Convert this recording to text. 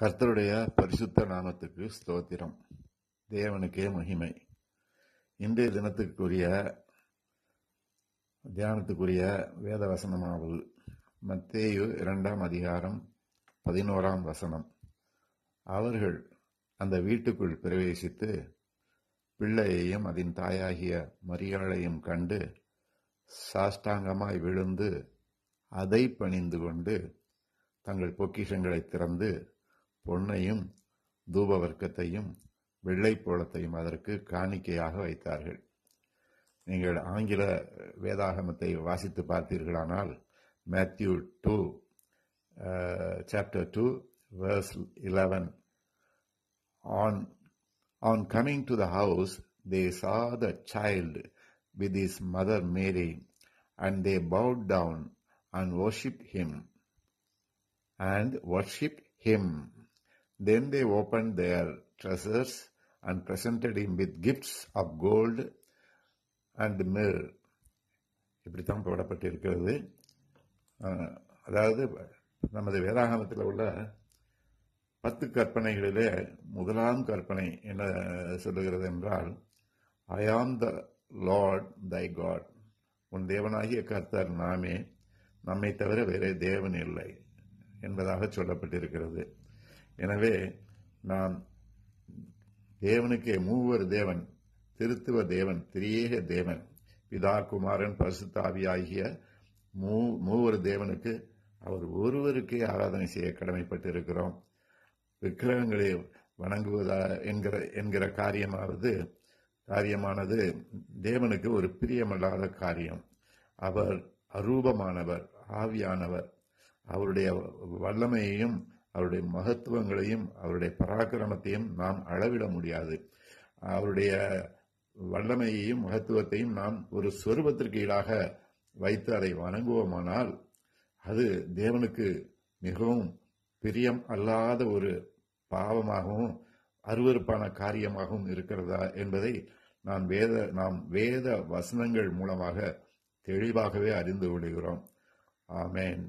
கர்த்தருடைய பரிசுத்த நாமத்துக்கு ஸ்தோத்திரம் தேவனுக்கே மகிமை இன்றைய தினத்துக்குரிய தியானத்துக்குரிய வேத வசனமாவது மத்தேயு இரண்டாம் அதிகாரம் பதினோராம் வசனம் அவர்கள் அந்த வீட்டுக்குள் பிரவேசித்து பிள்ளையையும் அதன் தாயாகிய மரியாளையும் கண்டு சாஷ்டாங்கமாய் விழுந்து அதை பணிந்து கொண்டு தங்கள் பொக்கிஷங்களை திறந்து பொன்னையும் தூபவர்க்கத்தையும் வெள்ளை போலத்தையும் அதற்கு காணிக்கையாக வைத்தார்கள் நீங்கள் ஆங்கில வேதாகமத்தை வாசித்து பார்த்தீர்களானால் Matthew two chapter two verse eleven on on coming to the house they saw the child with his mother Mary and they bowed down and worship him and worship him Then they opened their treasures and presented him with gifts of gold and தான் இப்படித்தான் போடப்பட்டிருக்கிறது அதாவது நமது வேதாகமத்தில் உள்ள பத்து கற்பனைகளிலே முதலாம் கற்பனை என்ன சொல்லுகிறது என்றால் ஐ ஆம் த லார்ட் தை காட் உன் தேவனாகிய கர்த்தர் நாமே நம்மை தவிர வேறே தேவன் இல்லை என்பதாக சொல்லப்பட்டிருக்கிறது எனவே நாம் தேவனுக்கே மூவர் தேவன் திருத்துவ தேவன் திரியேக தேவன் பிதா குமாரன் பரிசுத்தாவி ஆகிய மூ மூவர் தேவனுக்கு அவர் ஒருவருக்கே ஆராதனை செய்ய கடமைப்பட்டு இருக்கிறோம் விக்கிரகங்களை வணங்குவதா என்கிற என்கிற காரியமாவது காரியமானது தேவனுக்கு ஒரு பிரியமல்லாத காரியம் அவர் அரூபமானவர் ஆவியானவர் அவருடைய வல்லமையையும் அவருடைய மகத்துவங்களையும் அவருடைய பராக்கிரமத்தையும் நாம் அளவிட முடியாது அவருடைய வல்லமையையும் மகத்துவத்தையும் நாம் ஒரு சொருபத்திற்கு ஈடாக வைத்து அதை வணங்குவோமானால் அது தேவனுக்கு மிகவும் பிரியம் அல்லாத ஒரு பாவமாகவும் அருவறுப்பான காரியமாகவும் இருக்கிறதா என்பதை நான் வேத நாம் வேத வசனங்கள் மூலமாக தெளிவாகவே அறிந்து கொள்கிறோம் ஆமேன்